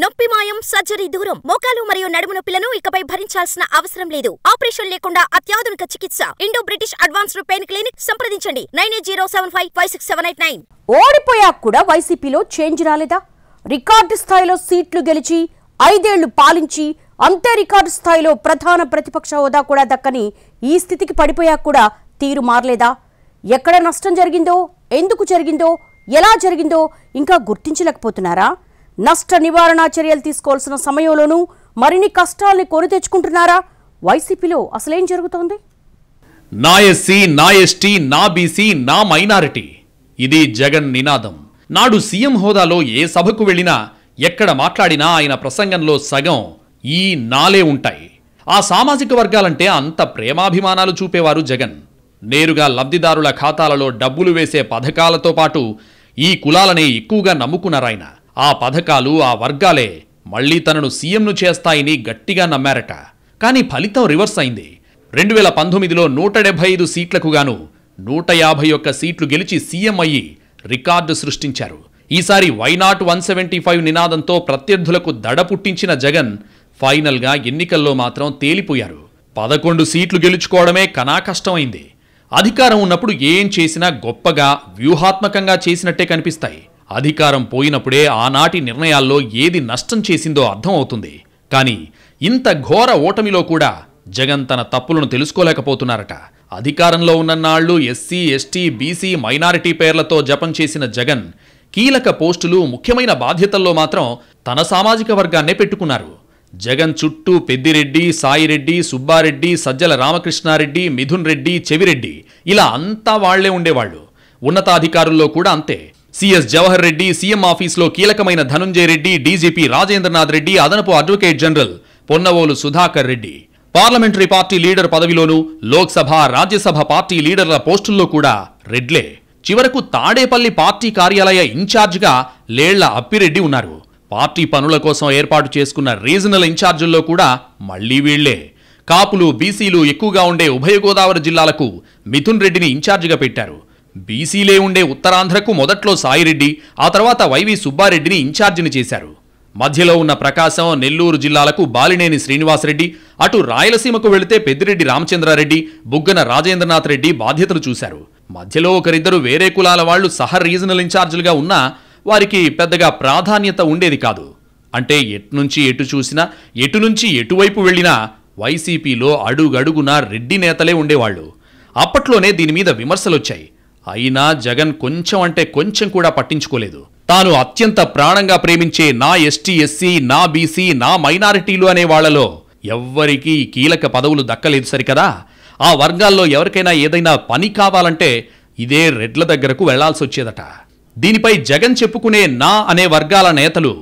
నొప్పి మాయం సర్జరీ దూరం మోకాలు మరియు నడుము నొప్పులను ఇకపై భరించాల్సిన అవసరం లేదు ఆపరేషన్ లేకుండా అత్యాధునిక చికిత్స Indo British advanced pain clinic సంప్రదించండి nine eight zero seven five five six seven eight nine ఓడిపోయాక కూడా వైసీపీలో చేంజ్ రాలేదా రికార్డు స్థాయిలో సీట్లు గెలిచి ఐదేళ్లు పాలించి అంతే రికార్డు స్థాయిలో ప్రధాన ప్రతిపక్ష హోదా కూడా దక్కని ఈ స్థితికి పడిపోయాక కూడా తీరు మారలేదా ఎక్కడ నష్టం జరిగిందో ఎందుకు జరిగిందో ఎలా జరిగిందో ఇంకా గుర్తించలేకపోతున్నారా నష్ట నివారణ చర్యలు తీసుకోవాల్సిన సమయంలోనూ మరిన్ని కష్టాల్ని కొని తెచ్చుకుంటున్నారా వైసీపీలో అసలేం జరుగుతోంది నా ఎస్సీ నా ఎస్టీ నా బీసీ నా మైనారిటీ ఇది జగన్ నినాదం నాడు సీఎం హోదాలో ఏ సభకు వెళ్ళినా ఎక్కడ మాట్లాడినా ఆయన ప్రసంగంలో సగం ఈ నాలే ఉంటాయి ఆ సామాజిక వర్గాలంటే అంత ప్రేమాభిమానాలు చూపేవారు జగన్ నేరుగా లబ్ధిదారుల ఖాతాలలో డబ్బులు వేసే పథకాలతో పాటు ఈ కులాలనే ఎక్కువగా నమ్ముకున్నారాయన ఆ పథకాలు ఆ వర్గాలే మళ్లీ తనను సీఎంను చేస్తాయని గట్టిగా నమ్మారట కానీ ఫలితం రివర్స్ అయింది రెండు వేల పంతొమ్మిదిలో నూట డెబ్బై ఐదు సీట్లకు గాను నూట యాభై ఒక్క సీట్లు గెలిచి సీఎం అయ్యి రికార్డు సృష్టించారు ఈసారి వైనాట్ వన్ సెవెంటీ ఫైవ్ నినాదంతో ప్రత్యర్థులకు దడ పుట్టించిన జగన్ ఫైనల్గా ఎన్నికల్లో మాత్రం తేలిపోయారు పదకొండు సీట్లు గెలుచుకోవడమే కనా కష్టమైంది అధికారం ఉన్నప్పుడు ఏం చేసినా గొప్పగా వ్యూహాత్మకంగా చేసినట్టే కనిపిస్తాయి అధికారం పోయినప్పుడే ఆనాటి నిర్ణయాల్లో ఏది నష్టం చేసిందో అర్థమవుతుంది కానీ ఇంత ఘోర ఓటమిలో కూడా జగన్ తన తప్పులను తెలుసుకోలేకపోతున్నారట అధికారంలో ఉన్నన్నాళ్ళు ఎస్సీ ఎస్టీ బీసీ మైనారిటీ పేర్లతో జపం చేసిన జగన్ కీలక పోస్టులు ముఖ్యమైన బాధ్యతల్లో మాత్రం తన సామాజిక వర్గాన్నే పెట్టుకున్నారు జగన్ చుట్టూ పెద్దిరెడ్డి సాయిరెడ్డి సుబ్బారెడ్డి సజ్జల రామకృష్ణారెడ్డి మిథున్ రెడ్డి చెవిరెడ్డి ఇలా అంతా వాళ్లే ఉండేవాళ్ళు ఉన్నతాధికారుల్లో కూడా అంతే సీఎస్ జవహర్ రెడ్డి సీఎం ఆఫీసులో కీలకమైన ధనుంజయ రెడ్డి డీజీపీ రాజేంద్రనాథ్ రెడ్డి అదనపు advocate general Ponnavolu Sudhakar Reddy parliamentary party leader పదవిలోనూ లోక్సభ రాజ్యసభ పార్టీ లీడర్ల పోస్టుల్లో కూడా రెడ్లే చివరకు తాడేపల్లి పార్టీ కార్యాలయ ఇన్ఛార్జిగా లేళ్ల అప్పిరెడ్డి ఉన్నారు పార్టీ పనుల కోసం ఏర్పాటు చేసుకున్న రీజనల్ ఇన్ఛార్జీల్లో కూడా మళ్లీ వీళ్లే కాపులు బీసీలు ఎక్కువగా ఉండే ఉభయ గోదావరి జిల్లాలకు మిథున్ రెడ్డిని ఇన్ఛార్జిగా పెట్టారు బీసీలే ఉండే ఉత్తరాంధ్రకు మొదట్లో సాయిరెడ్డి ఆ తర్వాత వైవి సుబ్బారెడ్డిని ఇన్ఛార్జిని చేశారు మధ్యలో ఉన్న ప్రకాశం నెల్లూరు జిల్లాలకు బాలినేని శ్రీనివాసరెడ్డి అటు రాయలసీమకు వెళితే పెద్దిరెడ్డి రామచంద్రారెడ్డి బుగ్గన రాజేంద్రనాథ్ రెడ్డి బాధ్యతలు చూశారు మధ్యలో ఒకరిద్దరు వేరే కులాల వాళ్లు సహ రీజనల్ ఇన్ఛార్జీలుగా ఉన్నా వారికి పెద్దగా ప్రాధాన్యత ఉండేది కాదు అంటే ఎట్నుంచి ఎటు చూసినా ఎటు నుంచి ఎటువైపు వెళ్ళినా వైసీపీలో అడుగడుగునా రెడ్డి నేతలే ఉండేవాళ్లు అప్పట్లోనే దీని మీద విమర్శలొచ్చాయి అయినా జగన్ కొంచెం అంటే కొంచెం కూడా పట్టించుకోలేదు తాను అత్యంత ప్రాణంగా ప్రేమించే నా ఎస్టీ ఎస్సీ నా బీసీ నా మైనారిటీలు అనే వాళ్లలో ఎవ్వరికీ కీలక పదవులు దక్కలేదు సరికదా ఆ వర్గాల్లో ఎవరికైనా ఏదైనా పని కావాలంటే ఇదే రెడ్ల దగ్గరకు వెళ్లాల్సి వచ్చేదట దీనిపై జగన్ చెప్పుకునే నా అనే వర్గాల నేతలు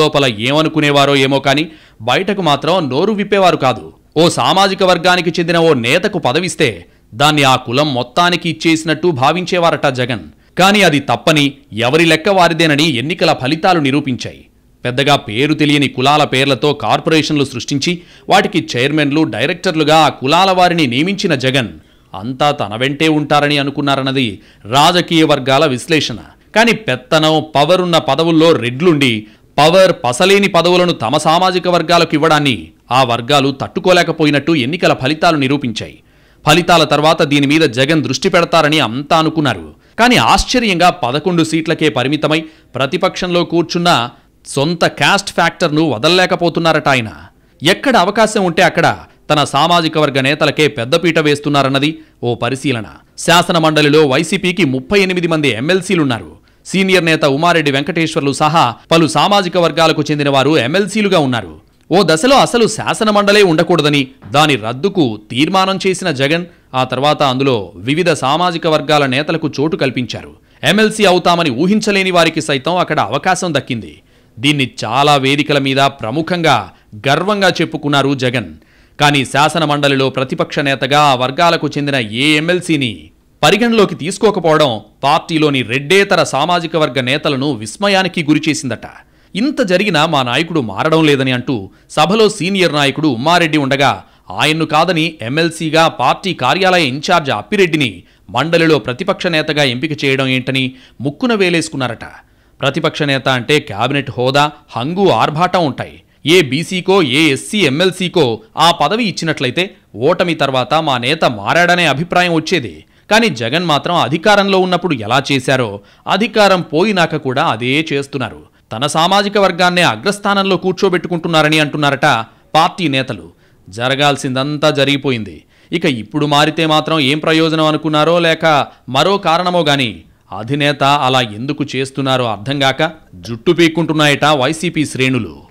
లోపల ఏమనుకునేవారో ఏమో కానీ బయటకు మాత్రం నోరు విప్పేవారు కాదు ఓ సామాజిక వర్గానికి చెందిన ఓ నేతకు పదవిస్తే దాన్ని ఆ కులం మొత్తానికి ఇచ్చేసినట్టు భావించేవారట జగన్ కానీ అది తప్పని ఎవరి లెక్క వారిదేనని ఎన్నికల ఫలితాలు నిరూపించాయి పెద్దగా పేరు తెలియని కులాల పేర్లతో కార్పొరేషన్లు సృష్టించి వాటికి చైర్మన్లు డైరెక్టర్లుగా ఆ కులాల వారిని నియమించిన జగన్ అంతా తన వెంటే ఉంటారని అనుకున్నారన్నది రాజకీయ వర్గాల విశ్లేషణ కానీ పెత్తనం పవరున్న పదవుల్లో రెడ్లుండి పవర్ పసలేని పదవులను తమ సామాజిక వర్గాలకు ఇవ్వడాన్ని ఆ వర్గాలు తట్టుకోలేకపోయినట్టు ఎన్నికల ఫలితాలు నిరూపించాయి ఫలితాల తర్వాత దీని మీద జగన్ దృష్టి పెడతారని అంతా అనుకున్నారు కానీ ఆశ్చర్యంగా పదకొండు సీట్లకే పరిమితమై ప్రతిపక్షంలో కూర్చున్న సొంత క్యాస్ట్ ఫ్యాక్టర్ను వదల్లేకపోతున్నారట ఆయన ఎక్కడ అవకాశం ఉంటే అక్కడ తన సామాజిక వర్గ నేతలకే పెద్దపీట వేస్తున్నారన్నది ఓ పరిశీలన శాసన మండలిలో వైసీపీకి ముప్పై ఎనిమిది మంది ఎమ్మెల్సీలున్నారు సీనియర్ నేత ఉమారెడ్డి వెంకటేశ్వర్లు సహా పలు సామాజిక వర్గాలకు చెందిన వారు ఎమ్మెల్సీలుగా ఉన్నారు ఓ దశలో అసలు శాసనమండలే ఉండకూడదని దాని రద్దుకు తీర్మానం చేసిన జగన్ ఆ తర్వాత అందులో వివిధ సామాజిక వర్గాల నేతలకు చోటు కల్పించారు ఎమ్మెల్సీ అవుతామని ఊహించలేని వారికి సైతం అక్కడ అవకాశం దక్కింది దీన్ని చాలా వేదికల మీద ప్రముఖంగా గర్వంగా చెప్పుకున్నారు జగన్ కానీ శాసనమండలిలో ప్రతిపక్ష నేతగా ఆ వర్గాలకు చెందిన ఏ ఎమ్మెల్సీని పరిగణలోకి తీసుకోకపోవడం పార్టీలోని రెడ్డేతర సామాజిక వర్గ నేతలను విస్మయానికి గురిచేసిందట ఇంత జరిగినా మా నాయకుడు మారడం లేదని అంటూ సభలో సీనియర్ నాయకుడు ఉమ్మారెడ్డి ఉండగా ఆయన్ను కాదని ఎమ్మెల్సీగా పార్టీ కార్యాలయ ఇన్ఛార్జ్ అప్పిరెడ్డిని మండలిలో ప్రతిపక్ష నేతగా ఎంపిక చేయడం ఏంటని ముక్కున వేలేసుకున్నారట ప్రతిపక్ష నేత అంటే కేబినెట్ హోదా హంగు ఆర్భాటం ఉంటాయి ఏ బీసీకో ఏ ఎస్సీ ఎమ్మెల్సీకో ఆ పదవి ఇచ్చినట్లయితే ఓటమి తర్వాత మా నేత మారాడనే అభిప్రాయం వచ్చేది కానీ జగన్ మాత్రం అధికారంలో ఉన్నప్పుడు ఎలా చేశారో అధికారం పోయినాక కూడా అదే చేస్తున్నారు తన సామాజిక వర్గాన్నే అగ్రస్థానంలో కూర్చోబెట్టుకుంటున్నారని అంటున్నారట పార్టీ నేతలు జరగాల్సిందంతా జరిగిపోయింది ఇక ఇప్పుడు మారితే మాత్రం ఏం ప్రయోజనం అనుకున్నారో లేక మరో కారణమో గాని అధినేత అలా ఎందుకు చేస్తున్నారో అర్థంగాక జుట్టు పీక్కుంటున్నాయట వైసీపీ శ్రేణులు